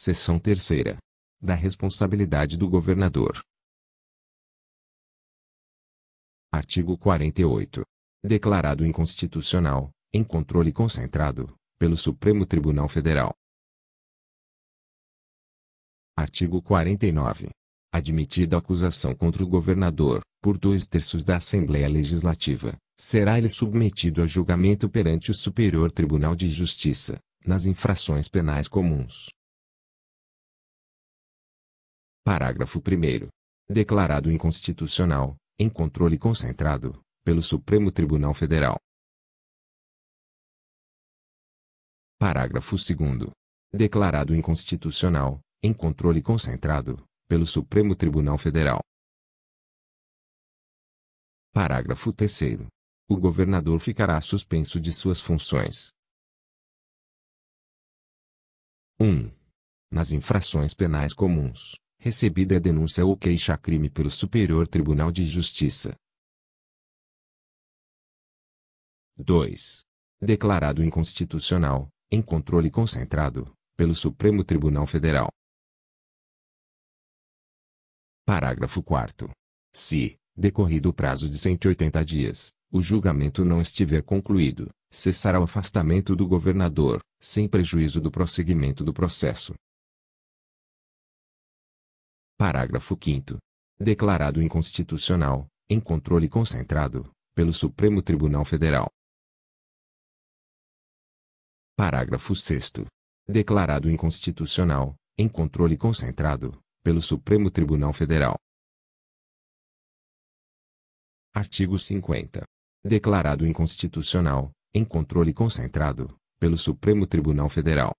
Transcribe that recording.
Seção terceira. Da responsabilidade do governador. Artigo 48. Declarado inconstitucional, em controle concentrado, pelo Supremo Tribunal Federal. Artigo 49. Admitida acusação contra o governador, por dois terços da Assembleia Legislativa, será ele submetido a julgamento perante o Superior Tribunal de Justiça, nas infrações penais comuns Parágrafo 1. Declarado inconstitucional, em controle concentrado, pelo Supremo Tribunal Federal. Parágrafo 2. Declarado inconstitucional, em controle concentrado, pelo Supremo Tribunal Federal. Parágrafo 3. O governador ficará suspenso de suas funções. 1. Nas infrações penais comuns, recebida a denúncia ou queixa-crime pelo Superior Tribunal de Justiça. 2. Declarado inconstitucional, em controle concentrado, pelo Supremo Tribunal Federal. Parágrafo 4. Se, decorrido o prazo de 180 dias, o julgamento não estiver concluído, cessará o afastamento do governador, sem prejuízo do prosseguimento do processo, Parágrafo 5 Declarado inconstitucional, em controle concentrado, pelo Supremo Tribunal Federal. Parágrafo 6 Declarado inconstitucional, em controle concentrado, pelo Supremo Tribunal Federal. Artigo 50. Declarado inconstitucional, em controle concentrado, pelo Supremo Tribunal Federal.